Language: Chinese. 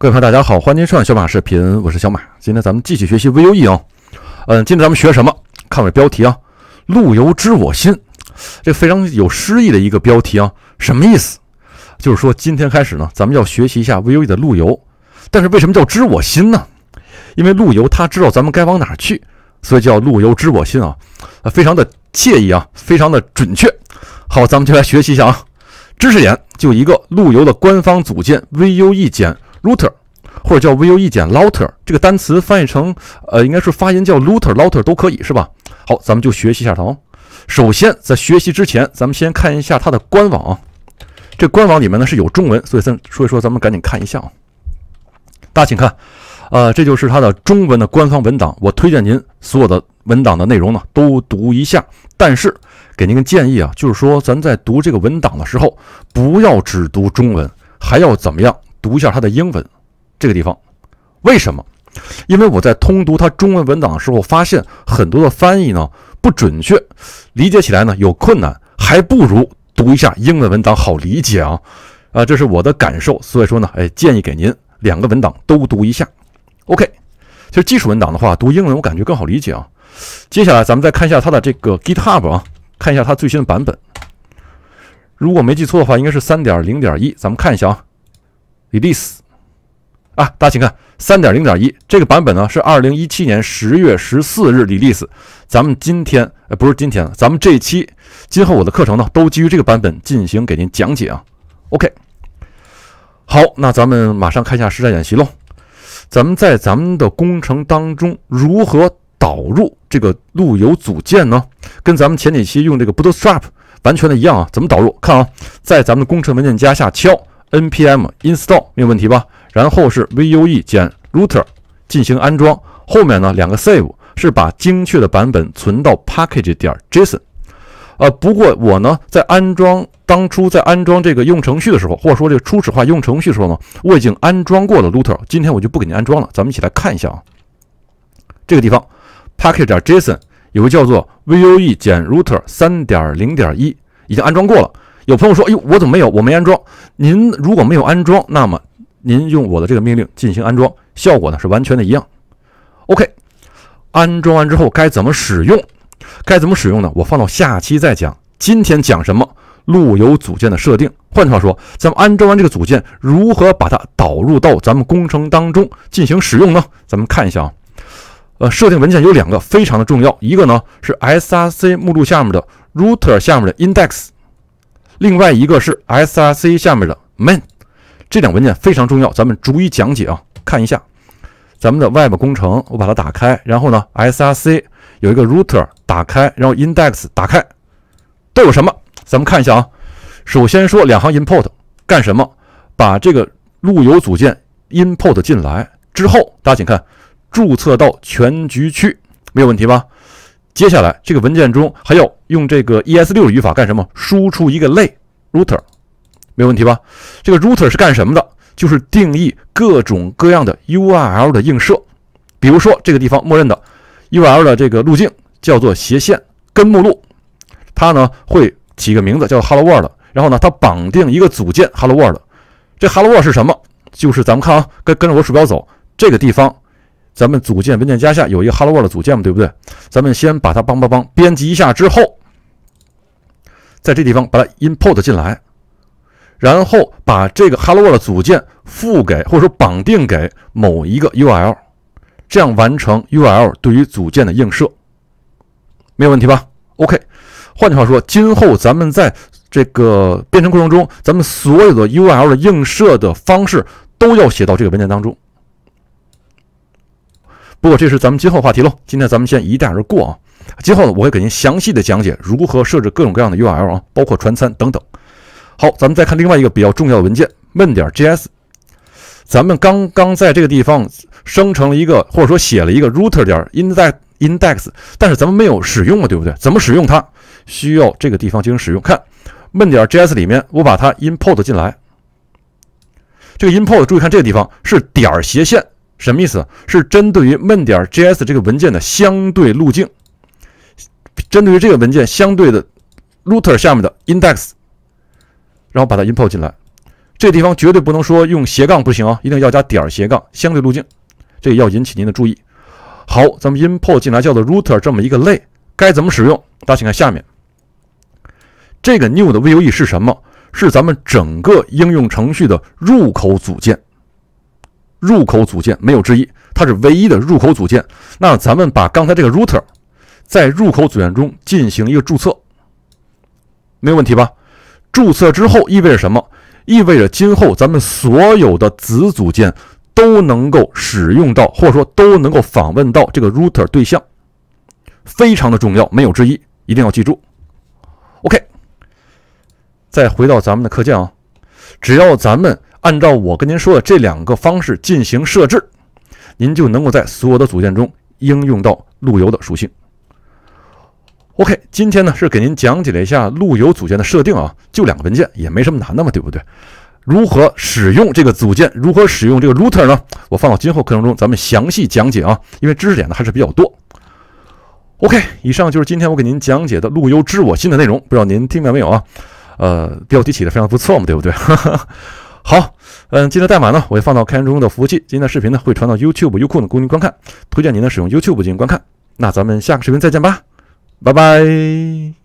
各位朋友，大家好，欢迎收看小马视频，我是小马。今天咱们继续学习 Vue 啊。嗯，今天咱们学什么？看我标题啊，“陆游知我心”，这非常有诗意的一个标题啊。什么意思？就是说今天开始呢，咱们要学习一下 Vue 的陆游。但是为什么叫“知我心”呢？因为陆游他知道咱们该往哪去，所以叫“陆游知我心”啊，啊，非常的惬意啊，非常的准确。好，咱们就来学习一下啊。知识点就一个：陆游的官方组件 v u e j Looter，或者叫 VUE 减 l o u t e r 这个单词翻译成呃，应该是发音叫 Looter，Looter 都可以是吧？好，咱们就学习一下它。哦。首先，在学习之前，咱们先看一下它的官网。这官网里面呢是有中文，所以咱说一说，咱们赶紧看一下。啊。大家请看，呃，这就是它的中文的官方文档。我推荐您所有的文档的内容呢都读一下，但是给您个建议啊，就是说咱在读这个文档的时候，不要只读中文，还要怎么样？读一下它的英文，这个地方，为什么？因为我在通读它中文文档的时候，发现很多的翻译呢不准确，理解起来呢有困难，还不如读一下英文文档好理解啊！啊，这是我的感受，所以说呢，哎，建议给您两个文档都读一下。OK，其实基础文档的话，读英文我感觉更好理解啊。接下来咱们再看一下它的这个 GitHub 啊，看一下它最新的版本。如果没记错的话，应该是三点零点一，咱们看一下啊。release 啊，大家请看三点零点一这个版本呢是二零一七年十月十四日 release。咱们今天呃不是今天咱们这一期今后我的课程呢都基于这个版本进行给您讲解啊。OK，好，那咱们马上看一下实战演习喽。咱们在咱们的工程当中如何导入这个路由组件呢？跟咱们前几期用这个 Bootstrap 完全的一样啊。怎么导入？看啊，在咱们工程文件夹下敲。npm install 没有问题吧？然后是 vue 减 router 进行安装。后面呢，两个 save 是把精确的版本存到 package 点 json。呃，不过我呢，在安装当初在安装这个用程序的时候，或者说这个初始化用程序的时候呢，我已经安装过了 router。今天我就不给您安装了，咱们一起来看一下啊。这个地方 package 点 json 有个叫做 vue 减 router 三点零点一，已经安装过了。有朋友说：“哎呦，我怎么没有？我没安装。您如果没有安装，那么您用我的这个命令进行安装，效果呢是完全的一样。” OK，安装完之后该怎么使用？该怎么使用呢？我放到下期再讲。今天讲什么？路由组件的设定。换句话说，咱们安装完这个组件，如何把它导入到咱们工程当中进行使用呢？咱们看一下啊。呃，设定文件有两个，非常的重要。一个呢是 src 目录下面的 router 下面的 index。另外一个是 src 下面的 main，这两文件非常重要，咱们逐一讲解啊。看一下咱们的 web 工程，我把它打开，然后呢 src 有一个 router 打开，然后 index 打开，都有什么？咱们看一下啊。首先说两行 import 干什么？把这个路由组件 import 进来之后，大家请看，注册到全局区没有问题吧？接下来，这个文件中还要用这个 ES6 语法干什么？输出一个类 Router，没有问题吧？这个 Router 是干什么的？就是定义各种各样的 URL 的映射。比如说这个地方默认的 URL 的这个路径叫做斜线根目录，它呢会起个名字叫做 Hello World，然后呢它绑定一个组件 Hello World。这 Hello World 是什么？就是咱们看啊，跟跟着我鼠标走，这个地方。咱们组件文件夹下有一个 Hello World 组件，对不对？咱们先把它帮帮帮编辑一下，之后，在这地方把它 import 进来，然后把这个 Hello World 组件付给或者说绑定给某一个 UL，这样完成 UL 对于组件的映射，没有问题吧？OK。换句话说，今后咱们在这个编程过程中，咱们所有的 UL 的映射的方式都要写到这个文件当中。不过这是咱们今后话题喽，今天咱们先一带而过啊。今后呢，我会给您详细的讲解如何设置各种各样的 URL 啊，包括传参等等。好，咱们再看另外一个比较重要的文件：main 点 js。咱们刚刚在这个地方生成了一个，或者说写了一个 router 点 index index，但是咱们没有使用啊，对不对？怎么使用它？需要这个地方进行使用。看 main 点 js 里面，我把它 import 进来。这个 import，注意看这个地方是点斜线。什么意思？是针对于闷点儿 js 这个文件的相对路径，针对于这个文件相对的 router 下面的 index，然后把它 import 进来。这地方绝对不能说用斜杠不行啊，一定要加点儿斜杠相对路径，这也要引起您的注意。好，咱们 import 进来叫做 router 这么一个类，该怎么使用？大家请看下面，这个 new 的 v u e 是什么？是咱们整个应用程序的入口组件。入口组件没有之一，它是唯一的入口组件。那咱们把刚才这个 router 在入口组件中进行一个注册，没有问题吧？注册之后意味着什么？意味着今后咱们所有的子组件都能够使用到，或者说都能够访问到这个 router 对象，非常的重要，没有之一，一定要记住。OK，再回到咱们的课件啊，只要咱们。按照我跟您说的这两个方式进行设置，您就能够在所有的组件中应用到路由的属性。OK，今天呢是给您讲解了一下路由组件的设定啊，就两个文件也没什么难的嘛，对不对？如何使用这个组件？如何使用这个 router 呢？我放到今后课程中咱们详细讲解啊，因为知识点呢还是比较多。OK，以上就是今天我给您讲解的“路由知我心”的内容，不知道您听明白没有啊？呃，标题起的非常不错嘛，对不对？好，嗯，今天的代码呢，我会放到开源中的服务器。今天的视频呢，会传到 YouTube、优酷呢供您观看。推荐您呢使用 YouTube 进行观看。那咱们下个视频再见吧，拜拜。